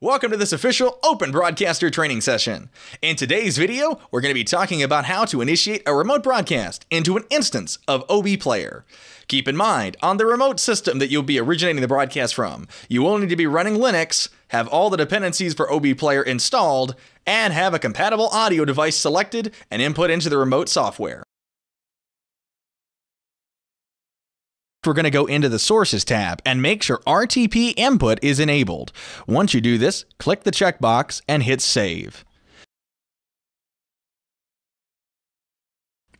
Welcome to this official Open Broadcaster training session. In today's video, we're going to be talking about how to initiate a remote broadcast into an instance of OB Player. Keep in mind, on the remote system that you'll be originating the broadcast from, you will need to be running Linux, have all the dependencies for OB Player installed, and have a compatible audio device selected and input into the remote software. we're going to go into the Sources tab and make sure RTP input is enabled. Once you do this, click the checkbox and hit Save.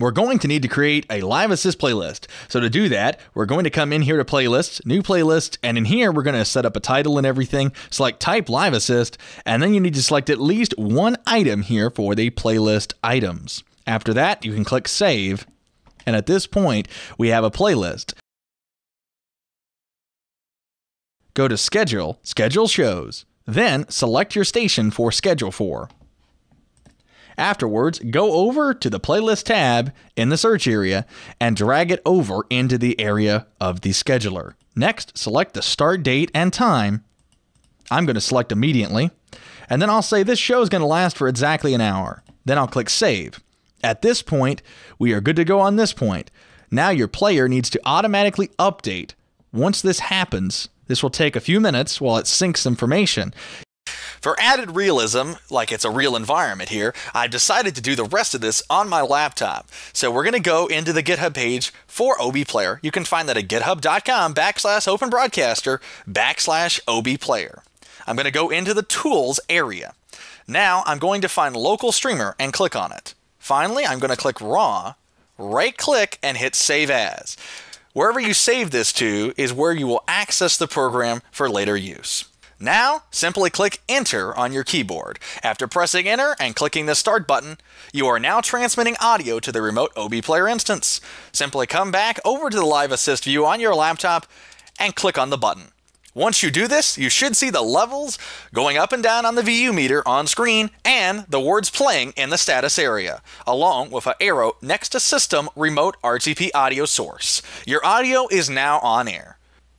We're going to need to create a Live Assist playlist. So to do that, we're going to come in here to Playlists, New Playlist, and in here we're going to set up a title and everything, select Type Live Assist, and then you need to select at least one item here for the playlist items. After that, you can click Save and at this point, we have a playlist. Go to Schedule, Schedule Shows. Then select your station for Schedule for. Afterwards, go over to the Playlist tab in the search area and drag it over into the area of the scheduler. Next, select the start date and time. I'm going to select immediately. And then I'll say this show is going to last for exactly an hour. Then I'll click Save. At this point, we are good to go on this point. Now your player needs to automatically update. Once this happens, this will take a few minutes while it syncs information. For added realism, like it's a real environment here, I've decided to do the rest of this on my laptop. So we're going to go into the GitHub page for OBPlayer. You can find that at github.com backslash open broadcaster backslash OBPlayer. I'm going to go into the tools area. Now I'm going to find local streamer and click on it. Finally, I'm going to click raw, right click and hit save as. Wherever you save this to is where you will access the program for later use. Now, simply click Enter on your keyboard. After pressing Enter and clicking the Start button, you are now transmitting audio to the remote OB Player instance. Simply come back over to the Live Assist view on your laptop and click on the button. Once you do this, you should see the levels going up and down on the VU meter on screen and the words playing in the status area, along with an arrow next to System Remote RTP Audio Source. Your audio is now on air.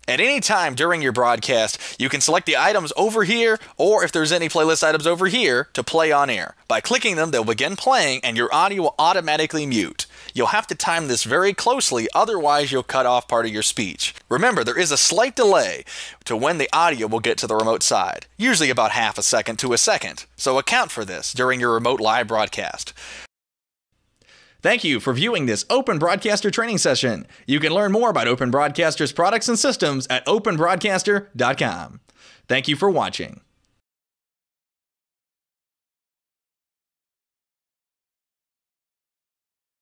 At any time during your broadcast, you can select the items over here, or if there's any playlist items over here, to play on air. By clicking them, they'll begin playing and your audio will automatically mute. You'll have to time this very closely, otherwise you'll cut off part of your speech. Remember, there is a slight delay to when the audio will get to the remote side, usually about half a second to a second, so account for this during your remote live broadcast. Thank you for viewing this Open Broadcaster training session. You can learn more about Open Broadcaster's products and systems at openbroadcaster.com. Thank you for watching.